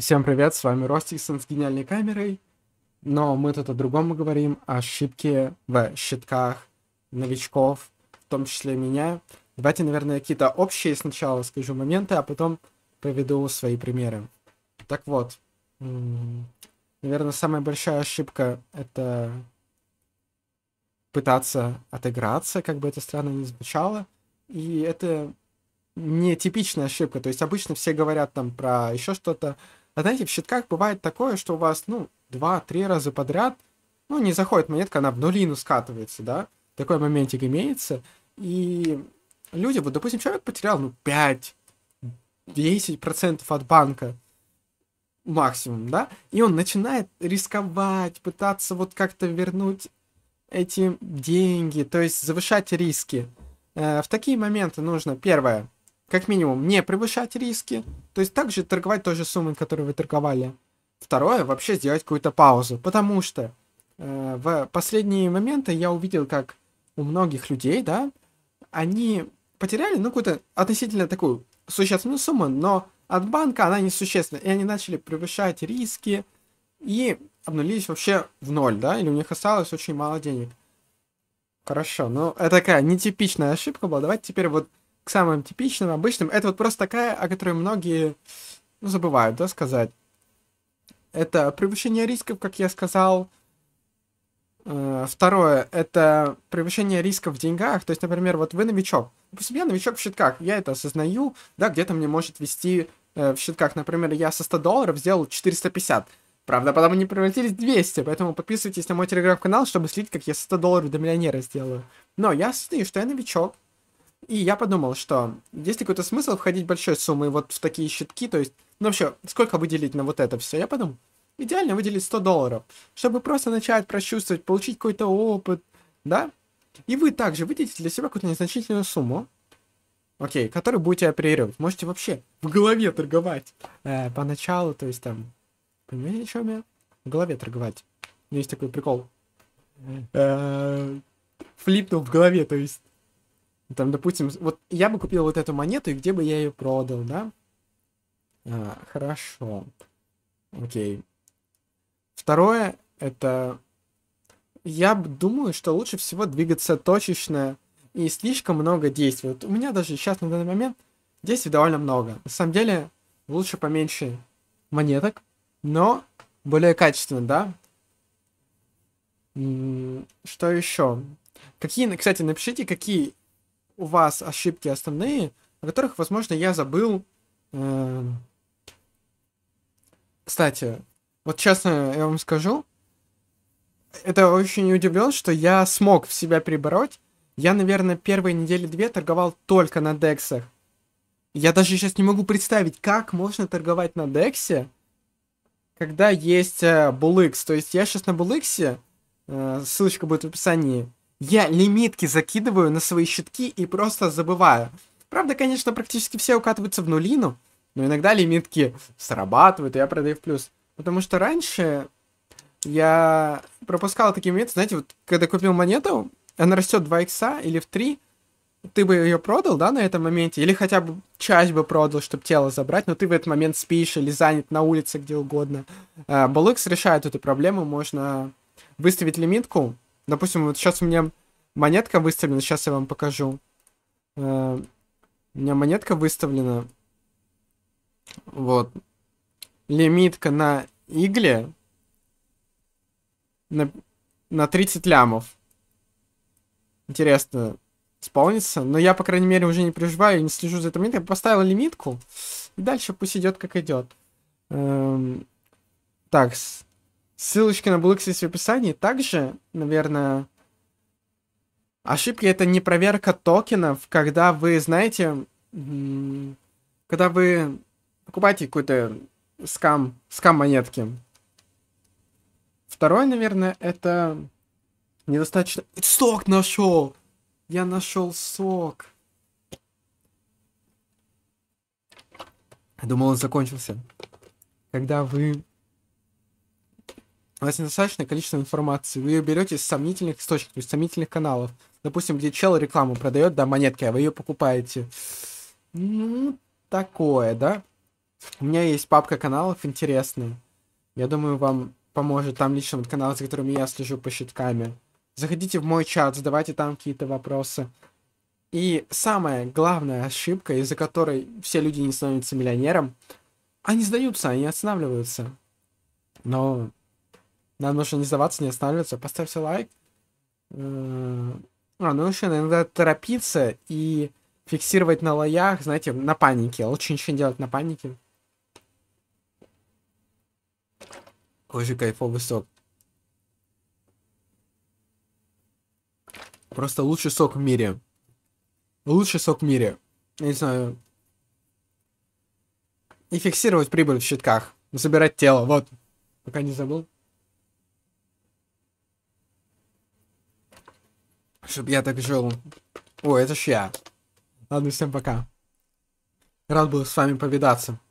Всем привет, с вами Ростиксон с гениальной камерой. Но мы тут о другом говорим, о ошибке в щитках новичков, в том числе меня. Давайте, наверное, какие-то общие сначала скажу моменты, а потом приведу свои примеры. Так вот, наверное, самая большая ошибка — это пытаться отыграться, как бы это странно ни звучало. И это нетипичная ошибка. То есть обычно все говорят там про еще что-то. А знаете, в щитках бывает такое, что у вас, ну, два-три раза подряд, ну, не заходит монетка, она в нулину скатывается, да? Такой моментик имеется. И люди, вот, допустим, человек потерял, ну, 5-10% от банка максимум, да? И он начинает рисковать, пытаться вот как-то вернуть эти деньги, то есть завышать риски. Э, в такие моменты нужно, первое, как минимум, не превышать риски, то есть также торговать той же суммой, которую вы торговали. Второе, вообще сделать какую-то паузу, потому что э, в последние моменты я увидел, как у многих людей, да, они потеряли, ну, какую-то относительно такую существенную сумму, но от банка она несущественна, и они начали превышать риски и обнулились вообще в ноль, да, или у них осталось очень мало денег. Хорошо, ну, это такая нетипичная ошибка была, давайте теперь вот к самым типичным, обычным. Это вот просто такая, о которой многие ну, забывают, да, сказать. Это превышение рисков, как я сказал. Э, второе — это превышение рисков в деньгах. То есть, например, вот вы новичок. Допустим, я новичок в щитках, я это осознаю, да, где-то мне может вести э, в щитках. Например, я со 100 долларов сделал 450. Правда, потом они превратились в 200, поэтому подписывайтесь на мой телеграм-канал, чтобы следить, как я со 100 долларов до миллионера сделаю. Но я осознаю, что я новичок, и я подумал, что есть ли какой-то смысл входить большой суммой вот в такие щитки, то есть, ну вообще, сколько выделить на вот это все? Я подумал, идеально выделить 100 долларов, чтобы просто начать прочувствовать, получить какой-то опыт, да? И вы также выделите для себя какую-то незначительную сумму, окей, которую будете оперировать. Можете вообще в голове торговать э, поначалу, то есть там, понимаете, о чем я? В голове торговать. Ну, есть такой прикол. Э, флипнул в голове, то есть ну, там, допустим, вот я бы купил вот эту монету, и где бы я ее продал, да? А, хорошо. Окей. Второе, это... Я думаю, что лучше всего двигаться точечно и слишком много действий. Вот у меня даже сейчас на данный момент действий довольно много. На самом деле, лучше поменьше монеток, но более качественно, да? Что еще? Какие, кстати, напишите, какие у вас ошибки основные, о которых, возможно, я забыл. Э, кстати, вот честно я вам скажу, это очень удивлен, что я смог в себя перебороть. Я, наверное, первые недели две торговал только на дексах. Я даже сейчас не могу представить, как можно торговать на дексе, когда есть э, Булыкс. То есть я сейчас на Булыксе, э, ссылочка будет в описании, я лимитки закидываю на свои щитки и просто забываю. Правда, конечно, практически все укатываются в нулину, но иногда лимитки срабатывают, и я продаю в плюс. Потому что раньше я пропускал такие моменты, знаете, вот когда купил монету, она растет 2 икса или в 3, ты бы ее продал, да, на этом моменте, или хотя бы часть бы продал, чтобы тело забрать, но ты в этот момент спишь или занят на улице где угодно. А, Балыкс решает эту проблему, можно выставить лимитку, Допустим, вот сейчас у меня монетка выставлена, сейчас я вам покажу. Э, у меня монетка выставлена. Вот. Лимитка на игле на, на 30 лямов. Интересно, исполнится. Но я, по крайней мере, уже не переживаю, не слежу за этой монеткой. Я поставил лимитку. И дальше пусть идет как идет. Эм, так, Ссылочки на блок есть в описании. Также, наверное, ошибки это не проверка токенов, когда вы, знаете, когда вы покупаете какой-то скам, скам монетки. Второе, наверное, это недостаточно... Сок нашел! Я нашел сок! Думал, он закончился. Когда вы у недостаточное количество информации. Вы ее берете из сомнительных источников, с сомнительных каналов. Допустим, где чел рекламу продает, да, монетки, а вы ее покупаете. Ну, такое, да? У меня есть папка каналов интересные. Я думаю, вам поможет там лично вот канал, за которыми я слежу по щитками. Заходите в мой чат, задавайте там какие-то вопросы. И самая главная ошибка, из-за которой все люди не становятся миллионером, они сдаются, они останавливаются. Но нам нужно не сдаваться, не останавливаться. Поставьте лайк. Э, а, ну еще иногда торопиться и фиксировать на лоях, знаете, на панике. А лучше ничего не делать на панике. Какой же кайфовый сок. Просто лучший сок в мире. Лучший сок в мире. Я не знаю. И фиксировать прибыль в щитках. Забирать тело. Вот. Пока не забыл. Чтоб я так жил. О, это ж я. Ладно, всем пока. Рад был с вами повидаться.